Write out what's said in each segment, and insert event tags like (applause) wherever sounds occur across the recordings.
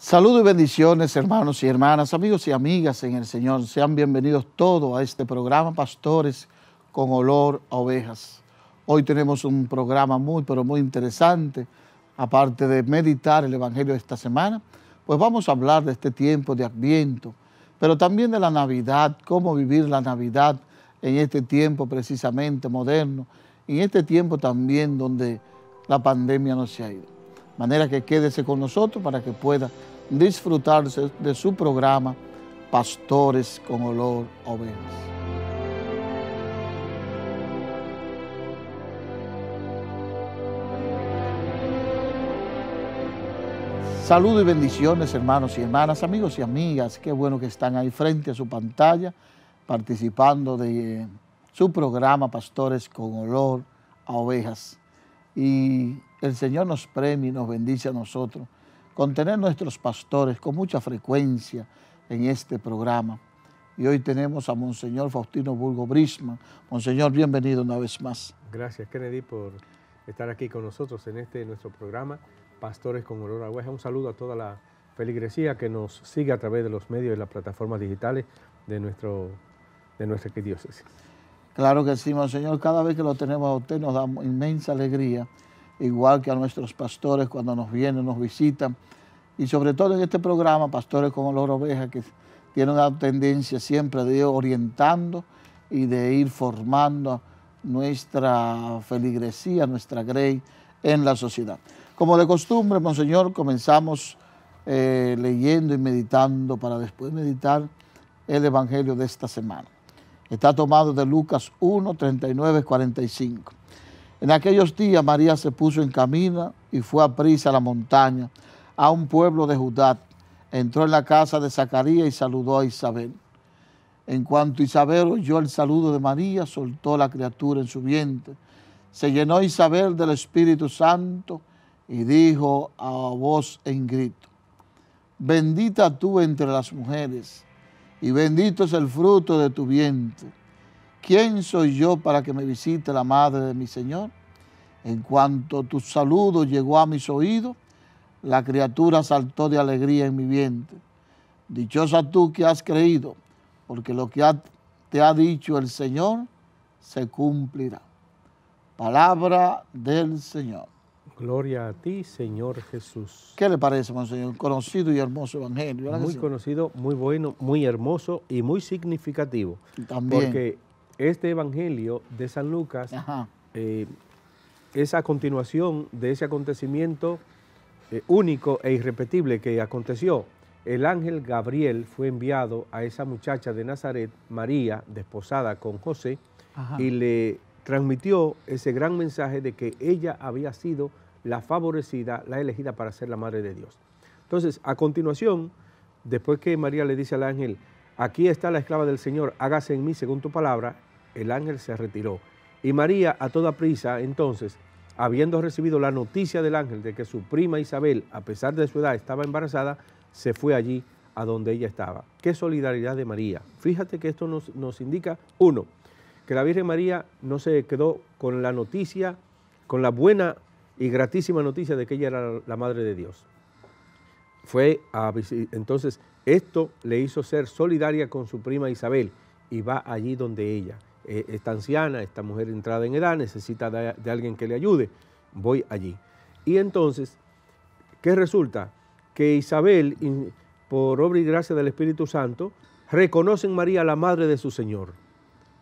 Saludos y bendiciones, hermanos y hermanas, amigos y amigas en el Señor. Sean bienvenidos todos a este programa, Pastores con Olor a Ovejas. Hoy tenemos un programa muy, pero muy interesante. Aparte de meditar el Evangelio de esta semana, pues vamos a hablar de este tiempo de Adviento, pero también de la Navidad, cómo vivir la Navidad en este tiempo precisamente moderno, en este tiempo también donde la pandemia no se ha ido manera que quédese con nosotros para que pueda disfrutarse de su programa Pastores con Olor a Ovejas. Saludos y bendiciones hermanos y hermanas, amigos y amigas, qué bueno que están ahí frente a su pantalla participando de eh, su programa Pastores con Olor a Ovejas. Y el Señor nos premia y nos bendice a nosotros con tener nuestros pastores con mucha frecuencia en este programa. Y hoy tenemos a Monseñor Faustino Burgo Brisma. Monseñor, bienvenido una vez más. Gracias, Kennedy, por estar aquí con nosotros en este nuestro programa, Pastores con Olor a Hueja. Un saludo a toda la feligresía que nos sigue a través de los medios y las plataformas digitales de, nuestro, de nuestra diócesis. Claro que sí, Monseñor. Cada vez que lo tenemos a usted nos da inmensa alegría igual que a nuestros pastores cuando nos vienen, nos visitan. Y sobre todo en este programa, pastores como los ovejas, que tienen una tendencia siempre de ir orientando y de ir formando nuestra feligresía, nuestra grey en la sociedad. Como de costumbre, Monseñor, comenzamos eh, leyendo y meditando para después meditar el Evangelio de esta semana. Está tomado de Lucas 1, 39, 45. En aquellos días María se puso en camino y fue a prisa a la montaña, a un pueblo de Judá. Entró en la casa de Zacarías y saludó a Isabel. En cuanto Isabel oyó el saludo de María, soltó la criatura en su vientre. Se llenó Isabel del Espíritu Santo y dijo a voz en grito, bendita tú entre las mujeres y bendito es el fruto de tu vientre. ¿quién soy yo para que me visite la madre de mi Señor? En cuanto tu saludo llegó a mis oídos, la criatura saltó de alegría en mi vientre. Dichosa tú que has creído, porque lo que te ha dicho el Señor se cumplirá. Palabra del Señor. Gloria a ti, Señor Jesús. ¿Qué le parece, Monseñor? Conocido y hermoso evangelio. Muy conocido, muy bueno, muy hermoso y muy significativo. También. Porque este Evangelio de San Lucas eh, es a continuación de ese acontecimiento eh, único e irrepetible que aconteció. El ángel Gabriel fue enviado a esa muchacha de Nazaret, María, desposada con José, y le transmitió ese gran mensaje de que ella había sido la favorecida, la elegida para ser la madre de Dios. Entonces, a continuación, después que María le dice al ángel, aquí está la esclava del Señor, hágase en mí según tu palabra, el ángel se retiró. Y María a toda prisa, entonces, habiendo recibido la noticia del ángel de que su prima Isabel, a pesar de su edad, estaba embarazada, se fue allí a donde ella estaba. Qué solidaridad de María. Fíjate que esto nos, nos indica, uno, que la Virgen María no se quedó con la noticia, con la buena y gratísima noticia de que ella era la Madre de Dios. Fue a entonces esto le hizo ser solidaria con su prima Isabel y va allí donde ella. Eh, esta anciana, esta mujer entrada en edad, necesita de, alguien que le ayude, voy allí. Y entonces, ¿qué resulta? Que Isabel, por obra y gracia del Espíritu Santo, reconoce en María la madre de su Señor.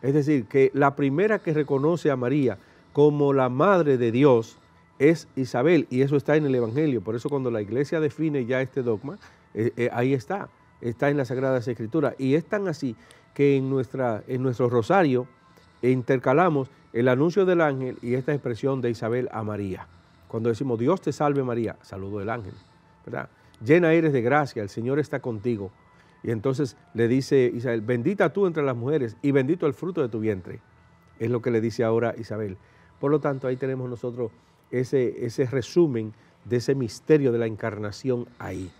Es decir, que la primera que reconoce a María como la madre de Dios es Isabel, y eso está en el Evangelio. Por eso cuando la iglesia define ya este dogma, eh, eh, ahí está, está en las Sagradas Escrituras. Y es tan así que en, nuestra, en nuestro rosario e intercalamos el anuncio del ángel y esta expresión de Isabel a María. Cuando decimos Dios te salve María, saludo del ángel, ¿verdad? Llena eres de gracia, el Señor está contigo. Y entonces le dice Isabel, bendita tú entre las mujeres y bendito el fruto de tu vientre. Es lo que le dice ahora Isabel. Por lo tanto, ahí tenemos nosotros ese, ese resumen de ese misterio de la encarnación ahí.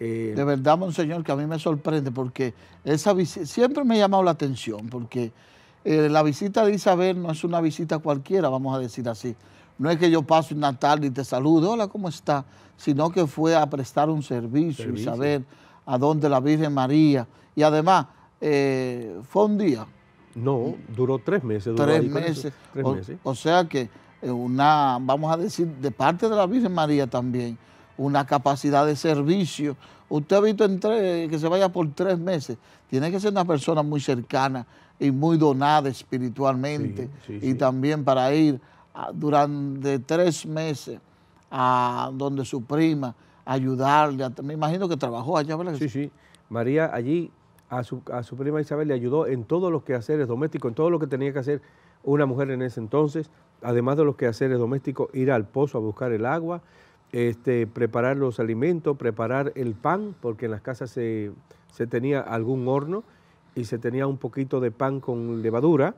Eh, de verdad, monseñor, que a mí me sorprende porque esa siempre me ha llamado la atención porque eh, la visita de Isabel no es una visita cualquiera, vamos a decir así. No es que yo paso una tarde y te saludo, hola, ¿cómo está? Sino que fue a prestar un servicio, Isabel, a donde la Virgen María. Y además, eh, fue un día. No, duró tres meses. Duró tres, meses. o, sea que eh, una, vamos a decir, de parte de la Virgen María también, una capacidad de servicio. Usted ha visto que se vaya por tres meses. Tiene que ser una persona muy cercana y muy donada espiritualmente y también para ir durante tres meses a donde su prima, ayudarle. me imagino que trabajó allá, ¿verdad? Sí, sí. María allí a su, prima Isabel le ayudó en todos los quehaceres domésticos, en todo lo que tenía que hacer una mujer en ese entonces, además de los quehaceres domésticos, ir al pozo a buscar el agua, este, preparar los alimentos, preparar el pan, porque en las casas se, se tenía algún horno y se tenía un poquito de pan con levadura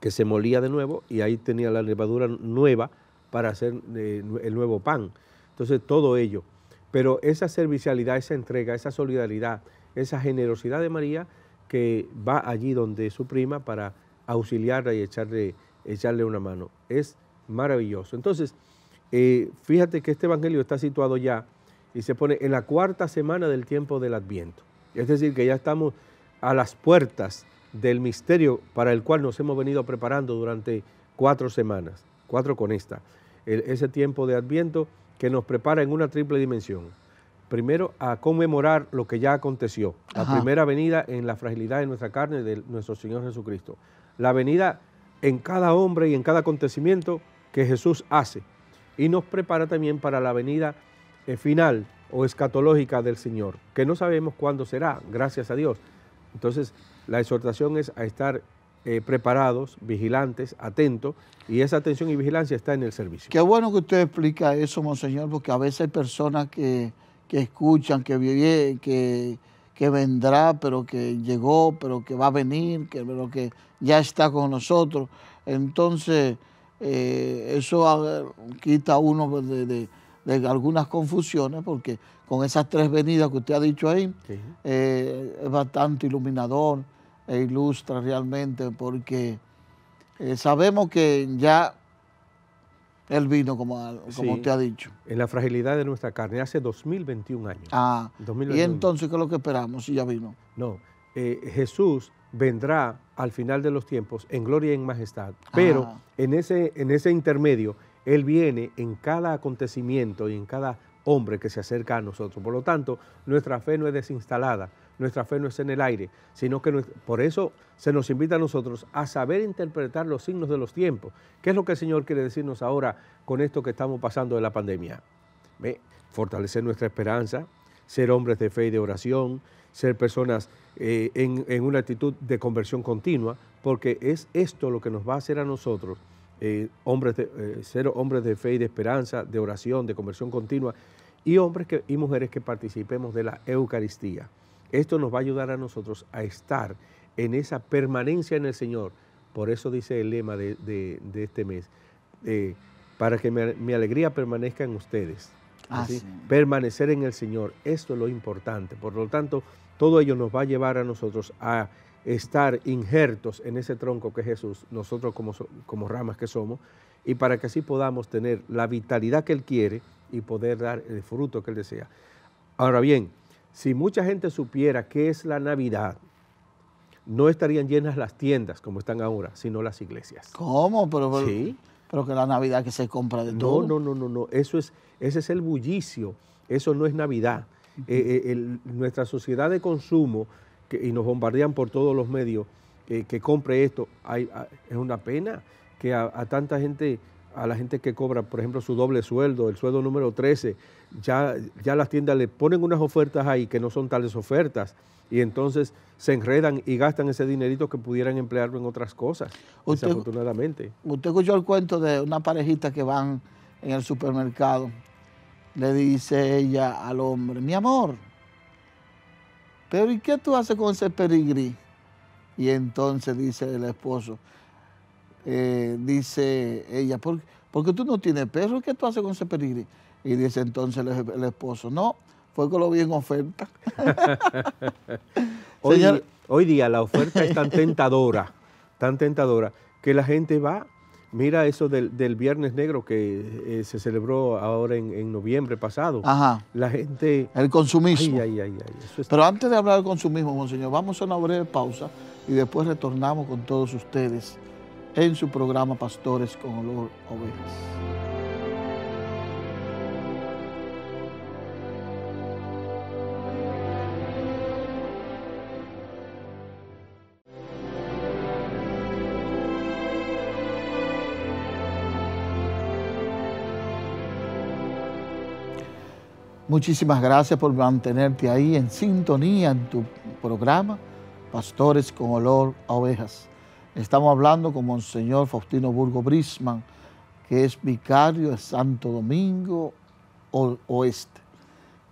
que se molía de nuevo y ahí tenía la levadura nueva para hacer eh, el nuevo pan. Entonces todo ello. Pero esa servicialidad, esa entrega, esa solidaridad, esa generosidad de María que va allí donde su prima para auxiliarla y echarle, echarle una mano. Es maravilloso. Entonces, eh, fíjate que este Evangelio está situado ya y se pone en la cuarta semana del tiempo del Adviento. Es decir, que ya estamos a las puertas del misterio para el cual nos hemos venido preparando durante cuatro semanas, cuatro con esta, ese tiempo de adviento que nos prepara en una triple dimensión. Primero, a conmemorar lo que ya aconteció, la primera venida en la fragilidad de nuestra carne de nuestro Señor Jesucristo, la venida en cada hombre y en cada acontecimiento que Jesús hace, y nos prepara también para la venida eh, final o escatológica del Señor, que no sabemos cuándo será, gracias a Dios, entonces, la exhortación es a estar eh, preparados, vigilantes, atentos, y esa atención y vigilancia está en el servicio. Qué bueno que usted explica eso, monseñor, porque a veces hay personas que, escuchan, eh, que, que, vendrá, pero que llegó, pero que va a venir, que, pero que ya está con nosotros. Entonces, eh, eso ah, quita uno de de algunas confusiones, porque con esas tres venidas que usted ha dicho ahí, eh, es bastante iluminador e ilustra realmente, porque eh, sabemos que ya Él vino, como, como ha dicho. En la fragilidad de nuestra carne, hace 2021 años. Ah, y entonces, ¿qué es lo que esperamos si ya vino? No, eh, Jesús vendrá al final de los tiempos en gloria y en majestad, pero ah. en ese, en ese intermedio él viene en cada acontecimiento y en cada hombre que se acerca a nosotros. Por lo tanto, nuestra fe no es desinstalada, nuestra fe no es en el aire, sino que por eso se nos invita a nosotros a saber interpretar los signos de los tiempos. ¿Qué es lo que el Señor quiere decirnos ahora con esto que estamos pasando de la pandemia? Fortalecer nuestra esperanza, ser hombres de fe y de oración, ser personas eh, en una actitud de conversión continua, porque es esto lo que nos va a hacer a nosotros eh, hombres de, eh, ser hombres de fe y de esperanza, de oración, de conversión continua, y hombres y mujeres que participemos de la Eucaristía. Esto nos va a ayudar a nosotros a estar en esa permanencia en el Señor. Por eso dice el lema de, este mes, eh, para que mi, alegría permanezca en ustedes. Ah, Permanecer en el Señor, esto es lo importante. Por lo tanto, todo ello nos va a llevar a nosotros a estar injertos en ese tronco que es Jesús, nosotros como, como ramas que somos, y para que así podamos tener la vitalidad que Él quiere y poder dar el fruto que Él desea. Ahora bien, si mucha gente supiera qué es la Navidad, no estarían llenas las tiendas como están ahora, sino las iglesias. ¿Cómo? Pero, ¿Sí? pero que la Navidad que se compra de no, todo. No, no, no, no, Eso es, ese es el bullicio. Eso no es Navidad. Eh, eh, nuestra sociedad de consumo y nos bombardean por todos los medios, eh, que compre esto, hay, ah, es una pena que a, tanta gente, a la gente que cobra, por ejemplo, su doble sueldo, el sueldo número 13, ya, ya las tiendas le ponen unas ofertas ahí que no son tales ofertas y entonces se enredan y gastan ese dinerito que pudieran emplearlo en otras cosas, desafortunadamente. Usted escuchó el cuento de una parejita que van en el supermercado, le dice ella al hombre, mi amor, pero ¿y qué tú haces con ese perigrí Y entonces dice el esposo, eh, dice ella, ¿por, porque tú no tienes perro, ¿qué tú haces con ese perigrí? Y dice entonces el, esposo, no, fue con lo bien oferta. (laughs) hoy día la oferta es tan tentadora, tan tentadora, que la gente va Mira eso del, Viernes Negro que eh, se celebró ahora en, noviembre pasado. Ajá. La gente... El consumismo. Pero antes de hablar del consumismo, monseñor, vamos a una breve pausa y después retornamos con todos ustedes en su programa Pastores con Olor Ovejas. Muchísimas gracias por mantenerte ahí en sintonía en tu programa, Pastores con Olor a Ovejas. Estamos hablando con Monseñor Faustino Burgo Brisman, que es vicario de Santo Domingo Oeste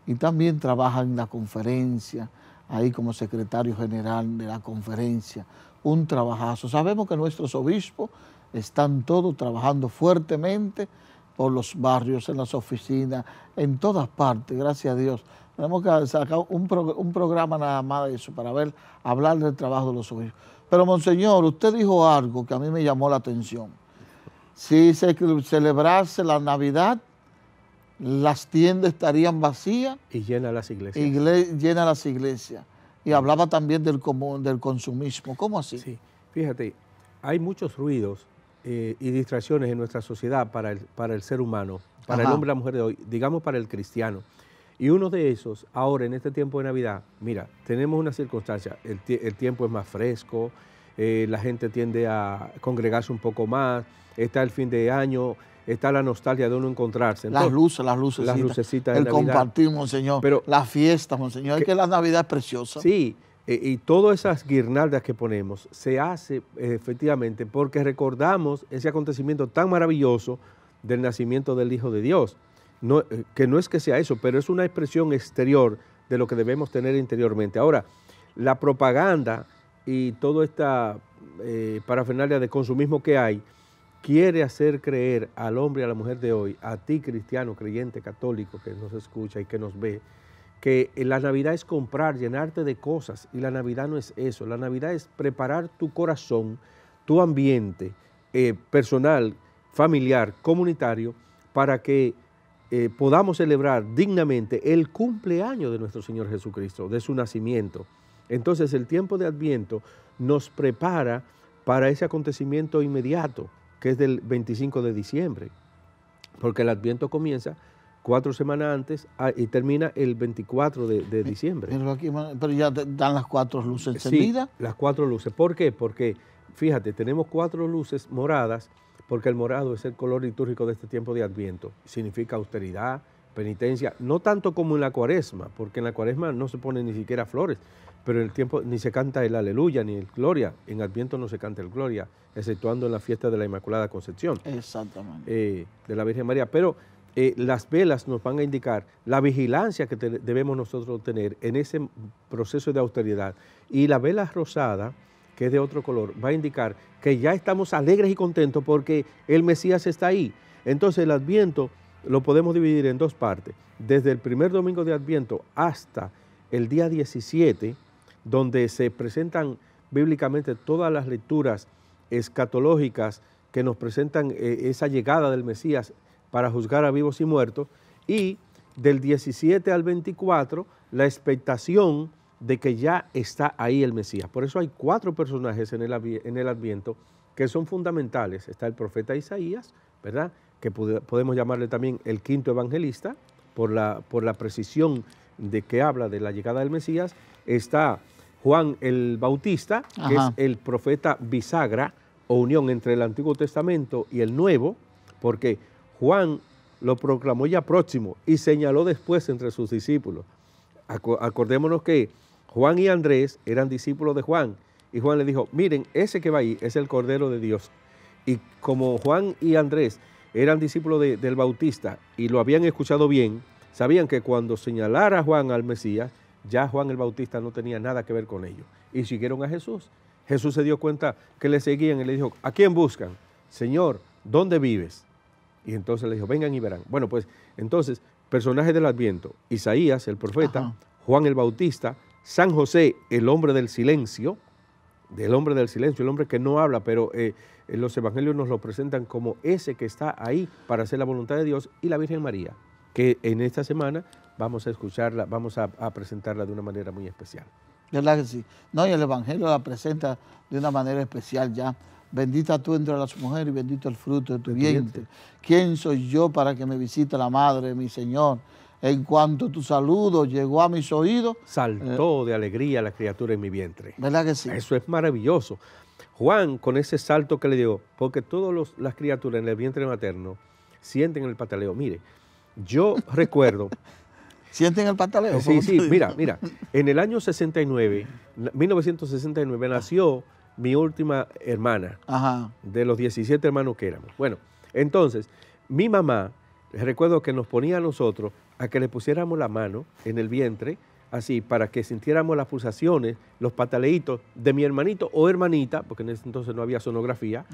y también trabaja en la conferencia, ahí como secretario general de la conferencia. Un trabajazo. Sabemos que nuestros obispos están todos trabajando fuertemente por los barrios, en las oficinas, en todas partes, gracias a Dios. Tenemos que sacar un, programa nada más de eso para ver, hablar del trabajo de los obispos. Pero, Monseñor, usted dijo algo que a mí me llamó la atención. Si se celebrase la Navidad, las tiendas estarían vacías. Y llena las iglesias. llena las iglesias. Y hablaba también del, común, del consumismo. ¿Cómo así? Sí, fíjate, hay muchos ruidos eh, y distracciones en nuestra sociedad para el, para el ser humano, para el hombre y la mujer de hoy, digamos para el cristiano. Y uno de esos, ahora en este tiempo de Navidad, mira, tenemos una circunstancia, el, tiempo es más fresco, eh, la gente tiende a congregarse un poco más, está el fin de año, está la nostalgia de uno encontrarse. las luces, las luces. Las lucecitas. El compartir, Monseñor. Pero, la fiesta, Monseñor. es que la Navidad es preciosa. Sí, y todas esas guirnaldas que ponemos se hace eh, efectivamente porque recordamos ese acontecimiento tan maravilloso del nacimiento del Hijo de Dios. Eh, que no es que sea eso, pero es una expresión exterior de lo que debemos tener interiormente. Ahora, la propaganda y toda esta eh, parafernalia de consumismo que hay quiere hacer creer al hombre y a la mujer de hoy, a ti cristiano, creyente, católico que nos escucha y que nos ve, que eh, la Navidad es comprar, llenarte de cosas, y la Navidad no es eso. La Navidad es preparar tu corazón, tu ambiente eh, personal, familiar, comunitario, para que eh, podamos celebrar dignamente el cumpleaños de nuestro Señor Jesucristo, de su nacimiento. Entonces el tiempo de Adviento nos prepara para ese acontecimiento inmediato, que es del 25 de diciembre, porque el Adviento comienza cuatro semanas antes ah, y termina el 24 de, eh, diciembre. Pero, ya dan las cuatro luces encendidas. las cuatro luces. ¿Por qué? Porque, fíjate, tenemos cuatro luces moradas, porque el morado es el color litúrgico de este tiempo de Adviento. Significa austeridad, penitencia, no tanto como en la cuaresma, porque en la cuaresma no se ponen ni siquiera flores, pero en el tiempo ni se canta el aleluya ni el gloria, en Adviento no se canta el gloria, exceptuando en la fiesta de la Inmaculada Concepción. Exactamente. Eh, de la Virgen María. Pero eh, las velas nos van a indicar la vigilancia que debemos nosotros tener en ese proceso de austeridad. Y la vela rosada, que es de otro color, va a indicar que ya estamos alegres y contentos porque el Mesías está ahí. Entonces el Adviento lo podemos dividir en dos partes. Desde el primer domingo de Adviento hasta el día 17, donde se presentan bíblicamente todas las lecturas escatológicas que nos presentan eh, esa llegada del Mesías para juzgar a vivos y muertos, y del 17 al 24 la expectación de que ya está ahí el Mesías. Por eso hay cuatro personajes en el, en el Adviento que son fundamentales. Está el profeta Isaías, ¿verdad? Que podemos llamarle también el quinto evangelista, por la, por la precisión de que habla de la llegada del Mesías. Está Juan el Bautista, que es el profeta bisagra o unión entre el Antiguo Testamento y el Nuevo, porque Juan lo proclamó ya próximo y señaló después entre sus discípulos. Acordémonos que Juan y Andrés eran discípulos de Juan y Juan le dijo, miren, ese que va ahí es el Cordero de Dios. Y como Juan y Andrés eran discípulos del Bautista y lo habían escuchado bien, sabían que cuando señalara Juan al Mesías, ya Juan el Bautista no tenía nada que ver con ellos. Y siguieron a Jesús. Jesús se dio cuenta que le seguían y le dijo, ¿a quién buscan? Señor, ¿dónde vives? Y entonces le dijo, vengan y verán. Bueno, pues entonces, personajes del Adviento, Isaías, el profeta, Juan el Bautista, San José, el hombre del silencio, del hombre del silencio, el hombre que no habla, pero eh, eh, los evangelios nos lo presentan como ese que está ahí para hacer la voluntad de Dios, y la Virgen María, que en esta semana vamos a escucharla, vamos a, a presentarla de una manera muy especial. ¿Verdad que sí? No, y el Evangelio la presenta de una manera especial ya. Bendita tú entre las mujeres y bendito el fruto de tu vientre. ¿Quién soy yo para que me visite la madre mi Señor? En cuanto tu saludo llegó a mis oídos. Saltó eh, de alegría la criatura en mi vientre. ¿Verdad que sí? Eso es maravilloso. Juan, con ese salto que le dio, porque todas las criaturas en el vientre materno sienten el pataleo. Mire, yo (laughs) recuerdo ¿Sienten el pataleo? Sí, sí, mira, mira. En el año 69, 1969, nació mi última hermana, de los 17 hermanos que éramos. Bueno, entonces, mi mamá, recuerdo que nos ponía a nosotros a que le pusiéramos la mano en el vientre, así, para que sintiéramos las pulsaciones, los pataleitos de mi hermanito o hermanita, porque en ese entonces no había sonografía,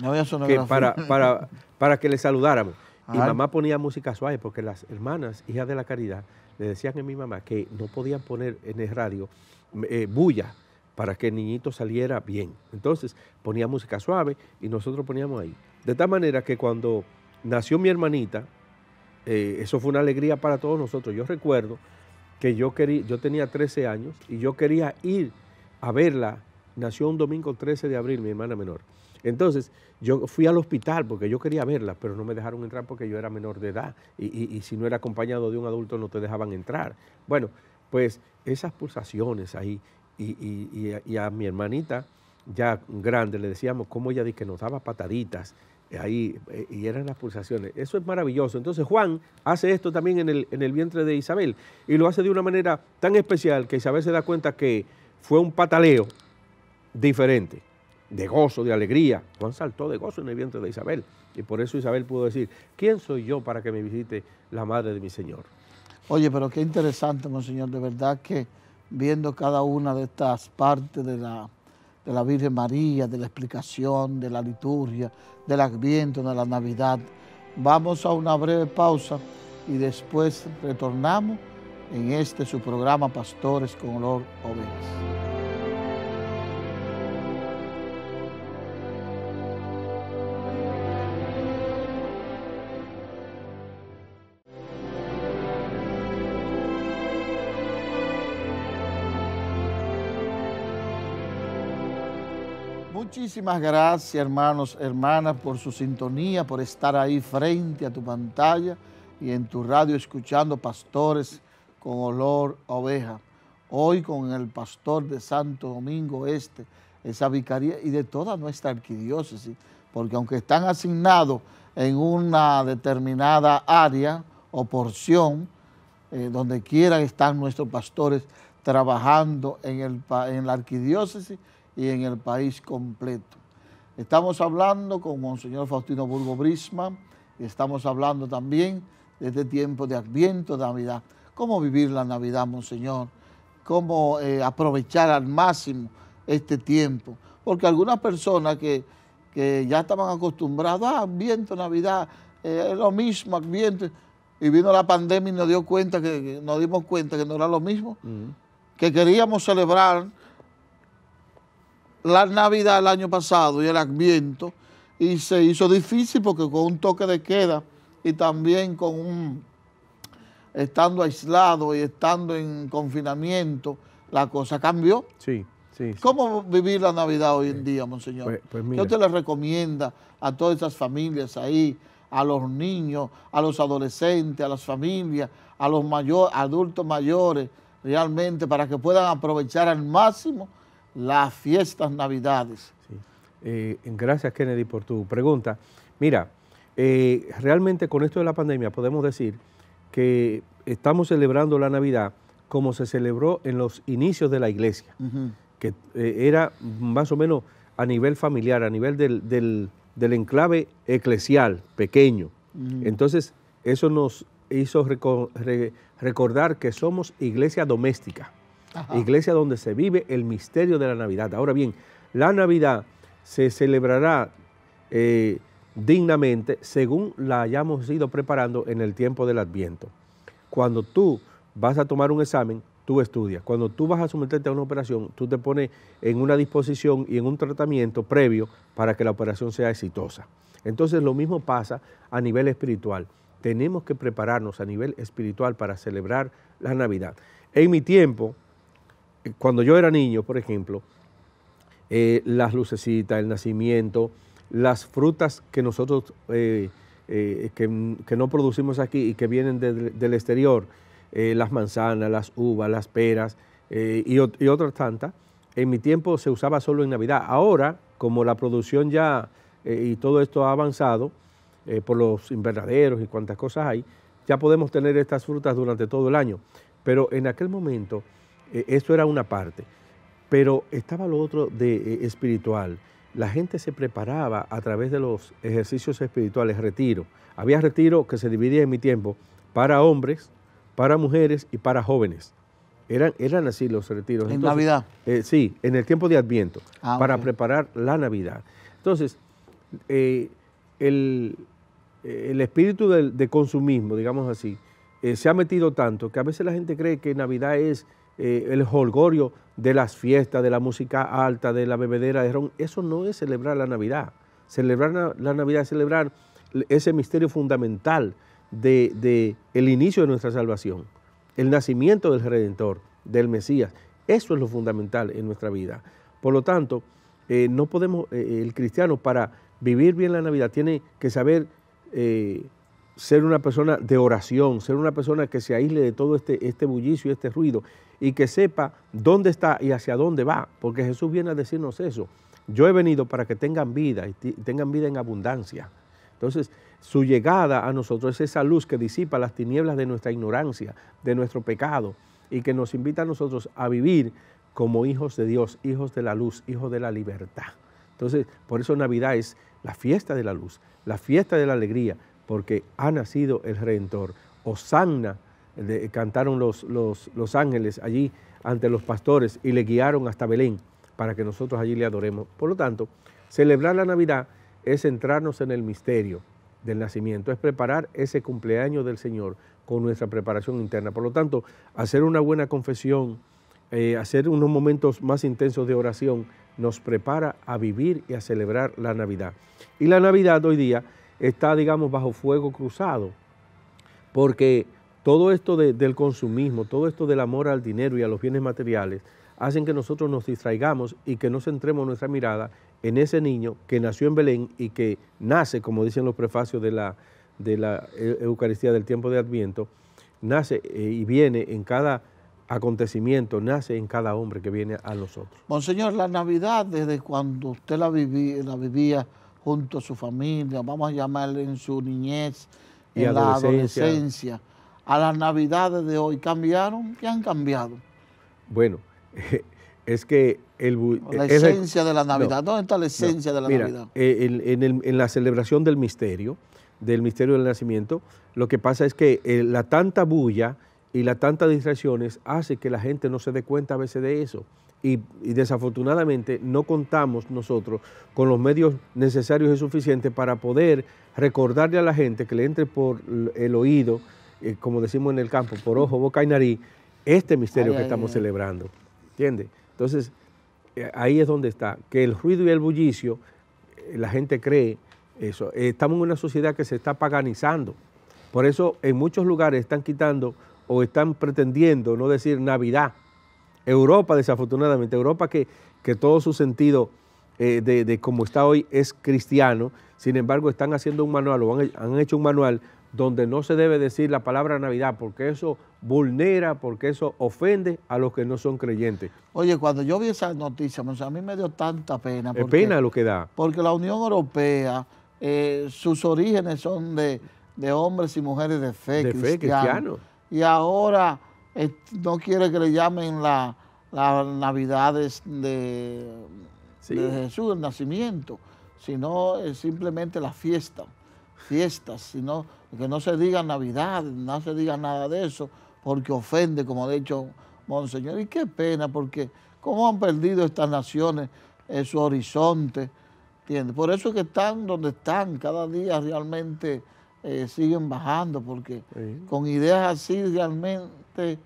para, para, (laughs) para que le saludáramos. Y mamá ponía música suave, porque las hermanas, hijas de la caridad, le decían a mi mamá que no podían poner en el radio eh, bulla para que el niñito saliera bien. Entonces ponía música suave y nosotros poníamos ahí. De tal manera que cuando nació mi hermanita, eh, eso fue una alegría para todos nosotros. Yo recuerdo que yo, quería, yo tenía 13 años y yo quería ir a verla. Nació un domingo 13 de abril, mi hermana menor. Entonces, yo fui al hospital porque yo quería verla, pero no me dejaron entrar porque yo era menor de edad y si no era acompañado de un adulto no te dejaban entrar. Bueno, pues esas pulsaciones ahí y, a, mi hermanita ya grande le decíamos cómo ella dice que nos daba pataditas ahí eh, y eran las pulsaciones. Eso es maravilloso. Entonces Juan hace esto también en el, en el vientre de Isabel y lo hace de una manera tan especial que Isabel se da cuenta que fue un pataleo diferente, de gozo, de alegría. Juan saltó de gozo en el vientre de Isabel y por eso Isabel pudo decir, ¿quién soy yo para que me visite la madre de mi Señor? Oye, pero qué interesante, monseñor, de verdad que viendo cada una de estas partes de la, Virgen María, de la explicación, de la liturgia, del Adviento, de la Navidad. Vamos a una breve pausa y después retornamos en este su programa Pastores con Olor Ovejas. Muchísimas gracias, hermanos, hermanas, por su sintonía, por estar ahí frente a tu pantalla y en tu radio escuchando pastores con olor a oveja. Hoy con el pastor de Santo Domingo Este, esa vicaría y de toda nuestra arquidiócesis, porque aunque están asignados en una determinada área o porción, eh, donde quieran estar nuestros pastores trabajando en, el, en la arquidiócesis, y en el país completo. Estamos hablando con Monseñor Faustino Burgo Brisma, estamos hablando también de este tiempo de Adviento, Navidad. ¿Cómo vivir la Navidad, Monseñor? ¿Cómo eh, aprovechar al máximo este tiempo? Porque algunas personas que, ya estaban acostumbradas a ah, Adviento, Navidad, eh, es lo mismo, Adviento, y vino la pandemia y nos, dio cuenta que, dimos cuenta que no era lo mismo, que queríamos celebrar la Navidad el año pasado y el Adviento y se hizo difícil porque con un toque de queda y también con un estando aislado y estando en confinamiento, la cosa cambió. Sí, sí. ¿Cómo vivir la Navidad hoy en día, monseñor? Pues, pues ¿Qué le recomienda a todas esas familias ahí, a los niños, a los adolescentes, a las familias, a los mayores, adultos mayores, realmente para que puedan aprovechar al máximo las fiestas navidades. Eh, gracias Kennedy por tu pregunta. Mira, eh, realmente con esto de la pandemia podemos decir que estamos celebrando la Navidad como se celebró en los inicios de la iglesia, que eh, era más o menos a nivel familiar, a nivel del, enclave eclesial pequeño. Entonces, eso nos hizo recordar que somos iglesia doméstica iglesia donde se vive el misterio de la Navidad. Ahora bien, la Navidad se celebrará eh, dignamente según la hayamos ido preparando en el tiempo del Adviento. Cuando tú vas a tomar un examen, tú estudias. Cuando tú vas a someterte a una operación, tú te pones en una disposición y en un tratamiento previo para que la operación sea exitosa. Entonces lo mismo pasa a nivel espiritual. Tenemos que prepararnos a nivel espiritual para celebrar la Navidad. En mi tiempo, cuando yo era niño, por ejemplo, eh, las lucecitas, el nacimiento, las frutas que nosotros, eh, eh, que, no producimos aquí y que vienen del exterior, las manzanas, las uvas, las peras y, y, otras tantas, en mi tiempo se usaba solo en Navidad. Ahora, como la producción ya y todo esto ha avanzado por los invernaderos y cuantas cosas hay, ya podemos tener estas frutas durante todo el año. Pero en aquel momento e, esto era una parte. Pero estaba lo otro de e, espiritual. La gente se preparaba a través de los ejercicios espirituales, retiro. Había retiro que se dividía en mi tiempo para hombres, para mujeres y para jóvenes. Eran, eran así los retiros. ¿En Navidad? Eh, sí, en el tiempo de Adviento, ah, para preparar la Navidad. Entonces, eh, el, espíritu de, consumismo, digamos así, eh, se ha metido tanto que a veces la gente cree que Navidad es eh, el holgorio de las fiestas, de la música alta, de la bebedera de ron. Eso no es celebrar la Navidad. Celebrar la Navidad es celebrar ese misterio fundamental de, inicio de nuestra salvación, el nacimiento del Redentor, del Mesías. Eso es lo fundamental en nuestra vida. Por lo tanto, eh, no podemos, eh, el cristiano para vivir bien la Navidad tiene que saber ser una persona de oración, ser una persona que se aísle de todo este, este bullicio y este ruido y que sepa dónde está y hacia dónde va, porque Jesús viene a decirnos eso. Yo he venido para que tengan vida y tengan vida en abundancia. Entonces, su llegada a nosotros es esa luz que disipa las tinieblas de nuestra ignorancia, de nuestro pecado, y que nos invita a nosotros a vivir como hijos de Dios, hijos de la luz, hijos de la libertad. Entonces, por eso Navidad es la fiesta de la luz, la fiesta de la alegría, porque ha nacido el Redentor. Osanna cantaron los, ángeles allí ante los pastores y le guiaron hasta Belén para que nosotros allí le adoremos. Por lo tanto, celebrar la Navidad es centrarnos en el misterio del nacimiento, es preparar ese cumpleaños del Señor con nuestra preparación interna. Por lo tanto, hacer una buena confesión, eh, hacer unos momentos más intensos de oración, nos prepara a vivir y a celebrar la Navidad. Y la Navidad hoy día está, digamos, bajo fuego cruzado, porque todo esto del consumismo, todo esto del amor al dinero y a los bienes materiales, hacen que nosotros nos distraigamos y que no centremos nuestra mirada en ese niño que nació en Belén y que nace, como dicen los prefacios de la, de la e-, Eucaristía del tiempo de Adviento, nace eh, y viene en cada acontecimiento, nace en cada hombre que viene a nosotros. Monseñor, la Navidad, desde cuando usted la, vivía, junto a su familia, vamos a llamarle en su niñez, y en la adolescencia a las navidades de hoy? ¿Cambiaron? ¿Qué han cambiado? Bueno, (laughs) es que el, la esencia de la Navidad. ¿Dónde está la esencia de la Navidad? Eh, en, la celebración del misterio, del misterio del nacimiento, lo que pasa es que eh, la tanta bulla y la tanta distracciones hace que la gente no se dé cuenta a veces de eso. y, desafortunadamente no contamos nosotros con los medios necesarios y suficientes para poder recordarle a la gente que le entre por el oído eh, como decimos en el campo, por ojo, boca y nariz, este misterio que estamos celebrando. ¿Entiendes? Entonces, eh, ahí es donde está, que el ruido y el bullicio, eh, la gente cree eso. estamos en una sociedad que se está paganizando. Por eso en muchos lugares están quitando o están pretendiendo no decir Navidad. Europa, desafortunadamente, Europa que, que todo su sentido de, de cómo está hoy es cristiano, sin embargo están haciendo un manual o han, han hecho un manual donde no se debe decir la palabra Navidad, porque eso vulnera, porque eso ofende a los que no son creyentes. Oye, cuando yo vi esa noticia, a mí me dio tanta pena. Porque, es pena lo que da. Porque la Unión Europea, eh, sus orígenes son de, hombres y mujeres de fe, de cristiana, Y ahora eh, no quiere que le llamen las Navidades de, Jesús, el nacimiento, sino eh, simplemente la fiesta fiestas, sino que no se diga Navidad, no se diga nada de eso, porque ofende, como ha dicho Monseñor. Y qué pena, porque cómo han perdido estas naciones en su horizonte, ¿entiendes? Por eso que están donde están, cada día realmente eh, siguen bajando, porque con ideas así realmente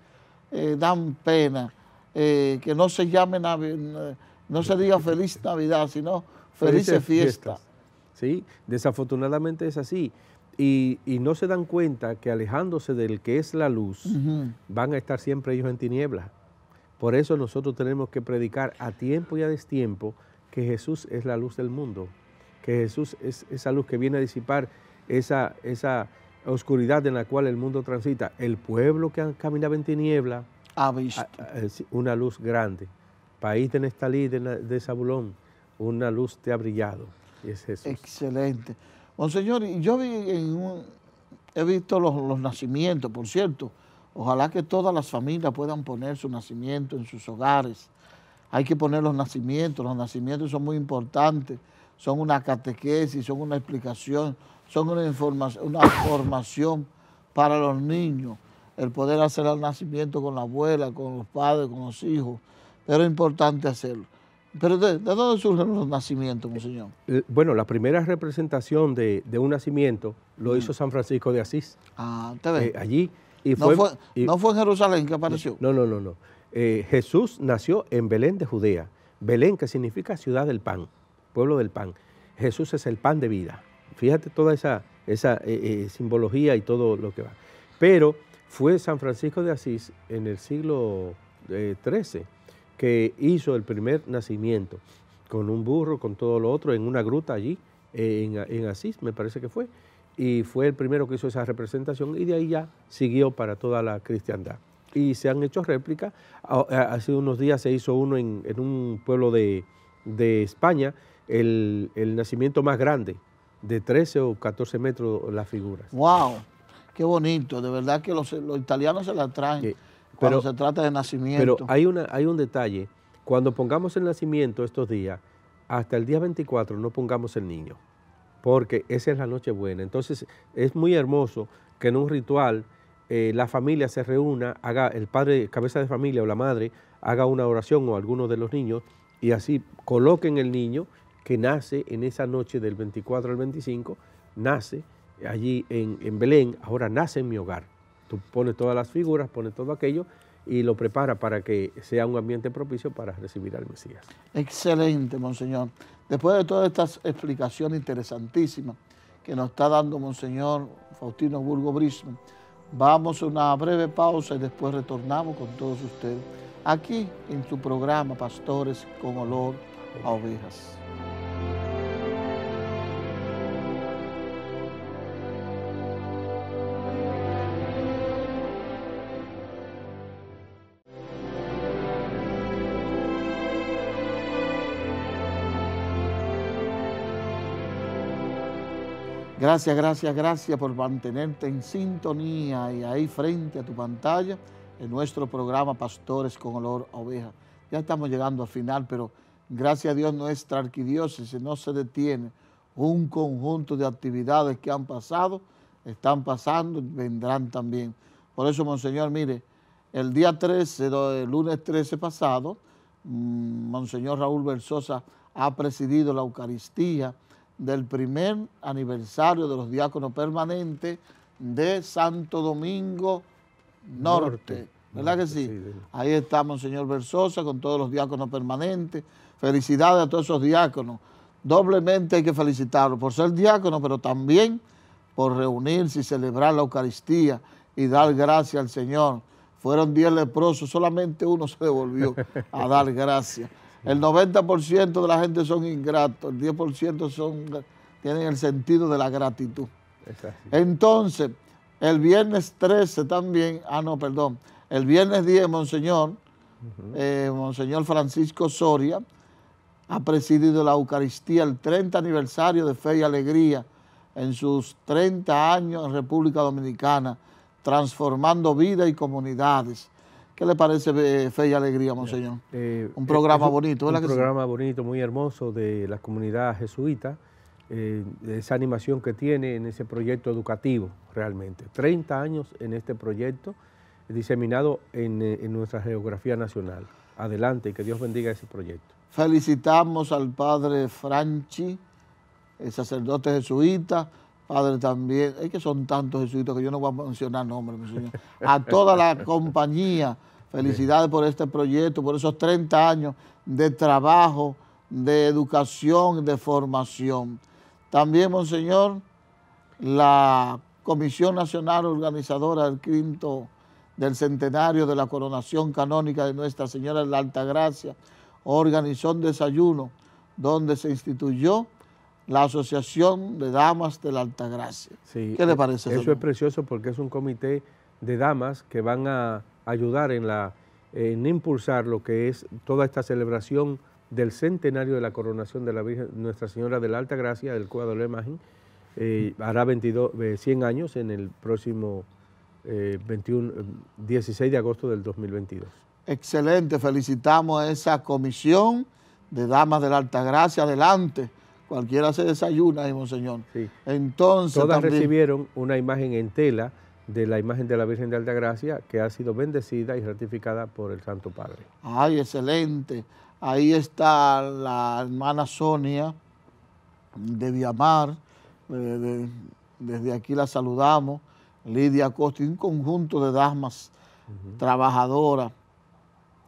eh, dan pena. Eh, que no se llame, no se diga feliz Navidad, sino felices, fiesta. fiestas. ¿sí? Desafortunadamente es así. Y, no se dan cuenta que alejándose del que es la luz, van a estar siempre ellos en tinieblas. Por eso nosotros tenemos que predicar a tiempo y a destiempo que Jesús es la luz del mundo, que Jesús es esa luz que viene a disipar esa, oscuridad en la cual el mundo transita. El pueblo que caminaba en tiniebla ha visto una luz grande. País de Nestalí, de, de Zabulón, una luz te ha brillado. Excelente. Monseñor, yo he visto los, los, nacimientos, por cierto. Ojalá que todas las familias puedan poner su nacimiento en sus hogares. Hay que poner los nacimientos. Los nacimientos son muy importantes. Son una catequesis, son una explicación, son una, una formación para los niños. El poder hacer el nacimiento con la abuela, con los padres, con los hijos. Pero es importante hacerlo. Pero de, dónde surgen los nacimientos, monseñor? Eh, bueno, la primera representación de, un nacimiento lo hizo San Francisco de Asís. Ah, te ves. Eh, allí. Y no, fue, no, en Jerusalén que apareció. No, no, no, no. Eh, Jesús nació en Belén de Judea. Belén, que significa ciudad del pan, pueblo del pan. Jesús es el pan de vida. Fíjate toda esa, esa simbología y todo lo que va. Pero fue San Francisco de Asís en el siglo XIII que hizo el primer nacimiento con un burro, con todo lo otro, en una gruta allí, en, Asís, me parece que fue. Y fue el primero que hizo esa representación y de ahí ya siguió para toda la cristiandad. Y se han hecho réplicas. Hace unos días se hizo uno en, un pueblo de, España, el, nacimiento más grande, de 13 o 14 metros las figuras. ¡Wow! Qué bonito, de verdad que los, italianos se la traen pero, se trata de nacimiento. Pero hay, una, hay un detalle. Cuando pongamos el nacimiento estos días, hasta el día 24 no pongamos el niño, porque esa es la noche buena. Entonces es muy hermoso que en un ritual eh, la familia se reúna, haga el padre, cabeza de familia o la madre, haga una oración o alguno de los niños y así coloquen el niño que nace en esa noche del 24 al 25, nace allí en Belén, ahora nace en mi hogar. Tú pones todas las figuras, pones todo aquello y lo prepara para que sea un ambiente propicio para recibir al Mesías. Excelente, Monseñor. Después de todas estas explicaciones interesantísimas que nos está dando Monseñor Faustino Burgo Brisman, vamos a una breve pausa y después retornamos con todos ustedes aquí en su programa Pastores con Olor a Ovejas. Gracias, gracias, gracias por mantenerte en sintonía y ahí frente a tu pantalla en nuestro programa Pastores con Olor a Oveja. Ya estamos llegando al final, pero gracias a Dios nuestra arquidiócesis no se detiene. Un conjunto de actividades que han pasado, están pasando, y vendrán también. Por eso, Monseñor, mire, el día 13, el lunes 13 pasado, mm, Monseñor Raúl Versosa ha presidido la Eucaristía del primer aniversario de los diáconos permanentes de Santo Domingo Norte. ¿Verdad que sí? Ahí estamos, señor Versosa, con todos los diáconos permanentes. Felicidades a todos esos diáconos. Doblemente hay que felicitarlos por ser diáconos, pero también por reunirse y celebrar la Eucaristía y dar gracias al Señor. Fueron diez leprosos, solamente uno se devolvió a dar (laughs) gracias. El 90% de la gente son ingratos, el 10% son, tienen el sentido de la gratitud. Entonces, el viernes 13 también, ah no, perdón, el viernes 10, Monseñor, eh, Monseñor Francisco Soria, ha presidido la Eucaristía, el 30 aniversario de Fe y Alegría, en sus 30 años en República Dominicana, transformando vida y comunidades. ¿Qué le parece eh, Fe y Alegría, Monseñor? Eh, un programa bonito, ¿verdad? Un programa bonito, muy hermoso de la comunidad jesuita, de eh, esa animación que tiene en ese proyecto educativo, realmente. 30 años en este proyecto, diseminado en, en nuestra geografía nacional. Adelante y que Dios bendiga ese proyecto. Felicitamos al padre Franchi, el sacerdote jesuita, padre también, es que son tantos jesuitos que yo no voy a mencionar nombres, mi A toda la (laughs) compañía, felicidades por este proyecto, por esos 30 años de trabajo, de educación, de formación. También, monseñor, la Comisión Nacional Organizadora del Quinto del Centenario de la Coronación Canónica de Nuestra Señora de la Altagracia organizó un desayuno donde se instituyó la Asociación de Damas de la Altagracia. Sí, ¿Qué le eh, parece? Eso es precioso porque es un comité de damas que van a ayudar en, la, en impulsar lo que es toda esta celebración del centenario de la coronación de la Virgen Nuestra Señora de la Alta Gracia, del cuadro de la imagen, eh, hará 22, 100 eh, años en el próximo 16 de agosto del 2022. Excelente, felicitamos a esa comisión de Damas de la Alta Gracia. Adelante Cualquiera se desayuna, Monseñor. Entonces. Todas recibieron una imagen en tela de la imagen de la Virgen de Altagracia que ha sido bendecida y ratificada por el Santo Padre. Ay, excelente. Ahí está la hermana Sonia de Viamar. Eh, desde aquí la saludamos. Lidia Costa un conjunto de damas trabajadoras.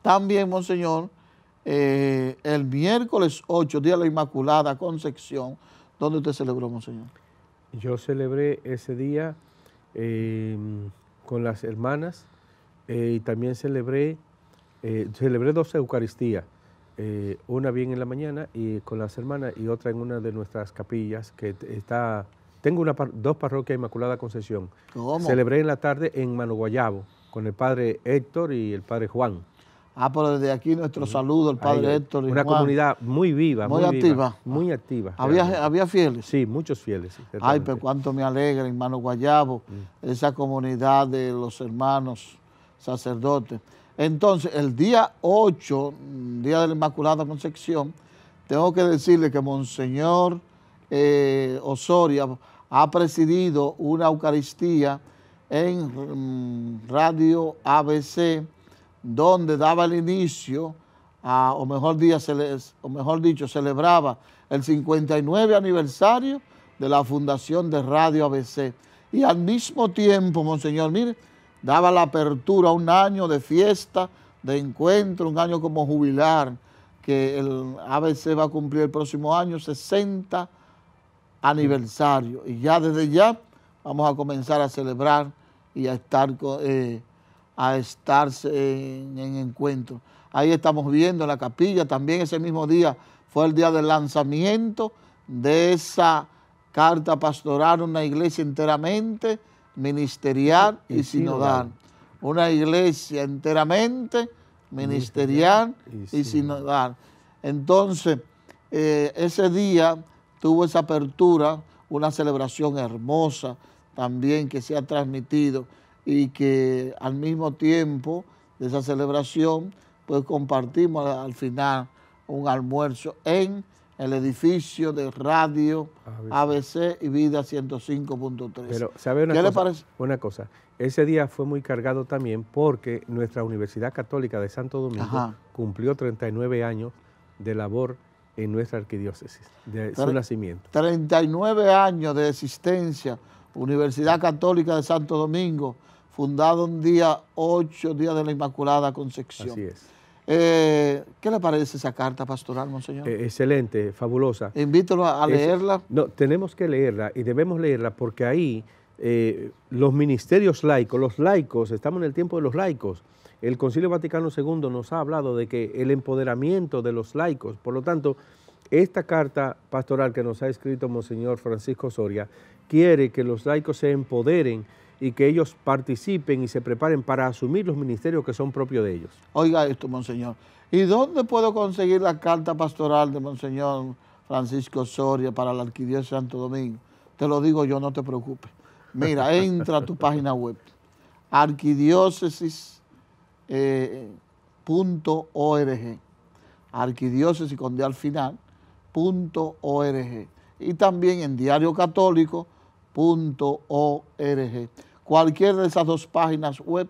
También, Monseñor, eh, el miércoles 8, Día de la Inmaculada Concepción. ¿Dónde usted celebró, Monseñor? Yo celebré ese día em, con las hermanas eh, y también celebré, eh, celebré dos Eucaristías. una bien en la mañana y con las hermanas y otra en una de nuestras capillas que está... Tengo una dos parroquias Inmaculada Concepción. Celebré en la tarde en Manoguayabo con el padre Héctor y el padre Juan. Ah, pero desde aquí nuestro saludo al padre Héctor. una comunidad muy viva. Muy, activa. muy activa. ¿Había, fieles? Sí, muchos fieles. Ay, pero cuánto me alegra, hermano Guayabo, mm. esa comunidad de los hermanos sacerdotes. Entonces, el día 8, día de la Inmaculada Concepción, tengo que decirle que Monseñor eh, Osoria ha presidido una Eucaristía en mm, Radio ABC donde daba el inicio, o, mejor día, o mejor dicho, celebraba el 59 aniversario de la fundación de Radio ABC. Y al mismo tiempo, Monseñor, mire, daba la apertura a un año de fiesta, de encuentro, un año como jubilar, que el ABC va a cumplir el próximo año, 60 aniversario. Y ya desde ya vamos a comenzar a celebrar y a estar eh, a estarse en, encuentro. Ahí estamos viendo la capilla, también ese mismo día fue el día del lanzamiento de esa carta pastoral, una iglesia enteramente ministerial y, sinodal. Una iglesia enteramente ministerial, y, sinodal. Entonces, eh, ese día tuvo esa apertura, una celebración hermosa también que se ha transmitido y que al mismo tiempo de esa celebración, pues compartimos al final un almuerzo en el edificio de radio ABC, y Vida 105.3. Pero, ¿sabe una ¿Qué le parece? Una cosa, ese día fue muy cargado también porque nuestra Universidad Católica de Santo Domingo cumplió 39 años de labor en nuestra arquidiócesis, de su nacimiento. 39 años de existencia, Universidad Católica de Santo Domingo, fundado un día 8, Día de la Inmaculada Concepción. Así es. Eh, ¿Qué le parece esa carta pastoral, Monseñor? Eh, excelente, fabulosa. Invítalo a, leerla. No, tenemos que leerla y debemos leerla porque ahí eh, los ministerios laicos, los laicos, estamos en el tiempo de los laicos. El Concilio Vaticano II nos ha hablado de que el empoderamiento de los laicos, por lo tanto, esta carta pastoral que nos ha escrito Monseñor Francisco Soria quiere que los laicos se empoderen y que ellos participen y se preparen para asumir los ministerios que son propios de ellos. Oiga esto, Monseñor. ¿Y dónde puedo conseguir la carta pastoral de Monseñor Francisco Soria para la Arquidiócesis de Santo Domingo? Te lo digo yo, no te preocupes. Mira, (laughs) entra a tu página web, arquidiócesis.org, eh, arquidiócesis con D al final, org, y también en diariocatólico.org cualquiera de esas dos páginas web,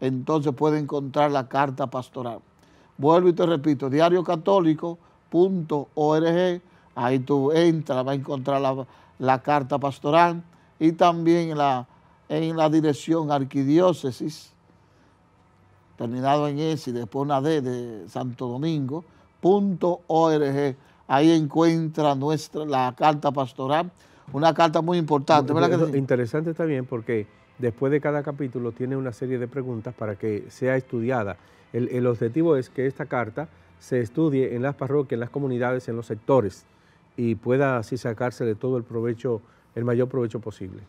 entonces puede encontrar la carta pastoral. Vuelvo y te repito, diariocatólico.org, ahí tú entras, vas a encontrar la, carta pastoral y también la, en la dirección arquidiócesis, terminado en S y después una D de Santo Domingo, .org. Ahí encuentra nuestra, la carta pastoral, una carta muy importante. interesante también porque después de cada capítulo tiene una serie de preguntas para que sea estudiada. El, objetivo es que esta carta se estudie en las parroquias, en las comunidades, en los sectores y pueda así sacarse de todo el provecho, el mayor provecho posible.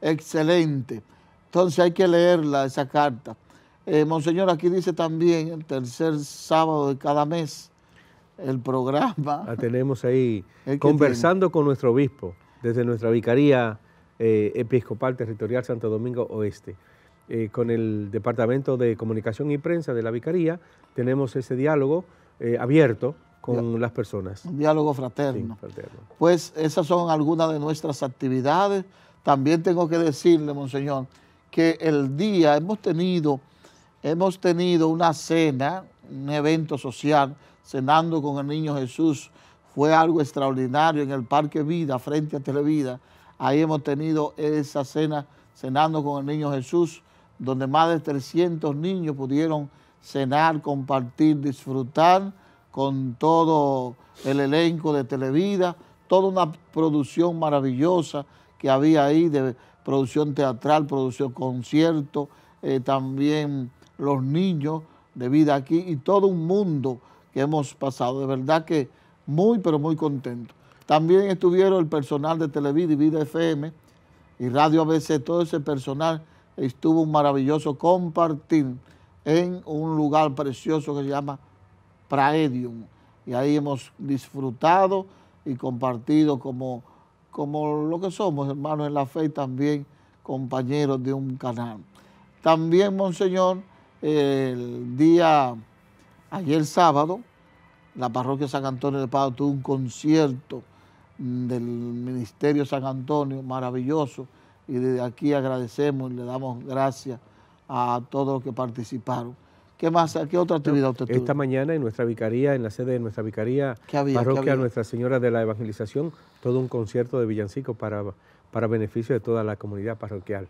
Excelente. Entonces hay que leerla, esa carta. Eh, Monseñor, aquí dice también el tercer sábado de cada mes el programa. La tenemos ahí, (laughs) conversando con nuestro obispo desde nuestra vicaría eh, episcopal Territorial Santo Domingo Oeste. Eh, con el Departamento de Comunicación y Prensa de la Vicaría tenemos ese diálogo eh, abierto con las personas. Un diálogo fraterno. fraterno. Pues esas son algunas de nuestras actividades. También tengo que decirle, Monseñor, que el día hemos tenido, hemos tenido una cena, un evento social, cenando con el niño Jesús. Fue algo extraordinario en el Parque Vida, frente a Televida Ahí hemos tenido esa cena, cenando con el niño Jesús, donde más de 300 niños pudieron cenar, compartir, disfrutar con todo el elenco de Televida, toda una producción maravillosa que había ahí de producción teatral, producción concierto, eh, también los niños de vida aquí y todo un mundo que hemos pasado. De verdad que muy, pero muy contentos. También estuvieron el personal de Televida y Vida FM y Radio ABC, todo ese personal estuvo un maravilloso compartir en un lugar precioso que se llama Praedium. Y ahí hemos disfrutado y compartido como, como lo que somos, hermanos en la fe y también compañeros de un canal. También, Monseñor, el día, ayer sábado, la parroquia San Antonio de Pado tuvo un concierto del Ministerio San Antonio, maravilloso. Y desde aquí agradecemos y le damos gracias a todos los que participaron. ¿Qué más? ¿Qué otra actividad usted tuvo? Esta mañana en nuestra vicaría, en la sede de nuestra vicaría, parroquia Nuestra Señora de la Evangelización, todo un concierto de villancicos para, para beneficio de toda la comunidad parroquial.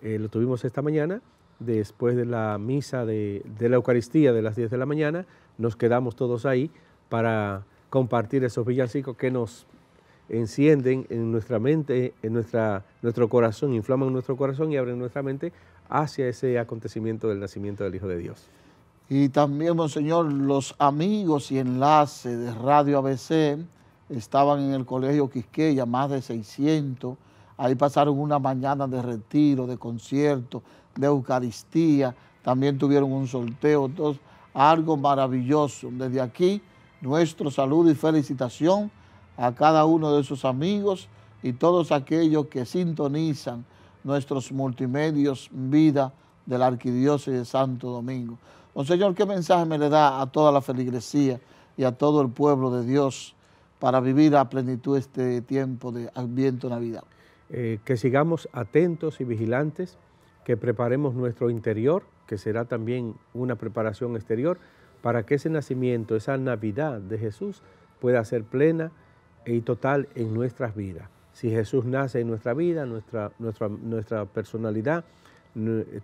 Eh, lo tuvimos esta mañana, después de la misa de la Eucaristía de las 10 de la mañana, nos quedamos todos ahí para compartir esos villancicos que nos encienden en nuestra mente, en nuestra, nuestro corazón, inflaman nuestro corazón y abren nuestra mente hacia ese acontecimiento del nacimiento del Hijo de Dios. Y también, Monseñor, los amigos y enlaces de Radio ABC estaban en el Colegio Quisqueya, más de 600. Ahí pasaron una mañana de retiro, de concierto, de Eucaristía. También tuvieron un sorteo. algo maravilloso. Desde aquí, nuestro saludo y felicitación a cada uno de sus amigos y todos aquellos que sintonizan nuestros multimedios Vida de la Arquidiócesis de Santo Domingo. Señor, ¿qué mensaje me le da a toda la feligresía y a todo el pueblo de Dios para vivir a plenitud este tiempo de Adviento Navidad? Eh, que sigamos atentos y vigilantes, que preparemos nuestro interior, que será también una preparación exterior, para que ese nacimiento, esa Navidad de Jesús pueda ser plena y total en nuestras vidas. Si Jesús nace en nuestra vida, nuestra, nuestra, nuestra personalidad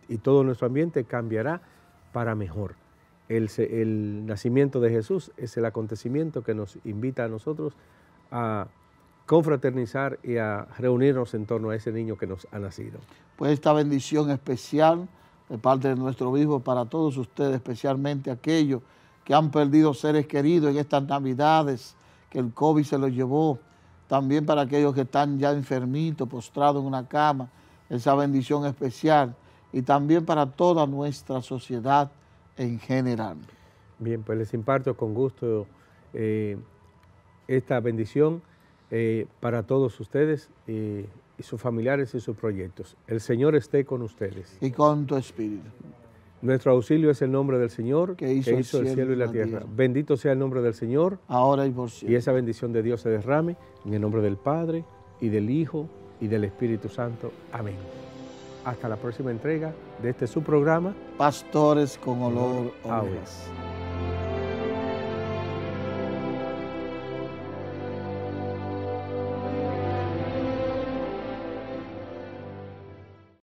y todo nuestro ambiente cambiará para mejor. El, el, nacimiento de Jesús es el acontecimiento que nos invita a nosotros a confraternizar y a reunirnos en torno a ese niño que nos ha nacido. Pues esta bendición especial de parte de nuestro obispo para todos ustedes, especialmente aquellos que han perdido seres queridos en estas navidades, que el COVID se lo llevó, también para aquellos que están ya enfermitos, postrados en una cama, esa bendición especial, y también para toda nuestra sociedad en general. Bien, pues les imparto con gusto eh, esta bendición eh, para todos ustedes eh, y sus familiares y sus proyectos. El Señor esté con ustedes. Y con tu espíritu. Nuestro auxilio es el nombre del Señor, que hizo, el, cielo, y la tierra. Bendito sea el nombre del Señor. Ahora y por siempre. Y esa bendición de Dios se derrame en el nombre del Padre, y del Hijo, y del Espíritu Santo. Amén. Hasta la próxima entrega de este su programa. Pastores con olor a ovejas.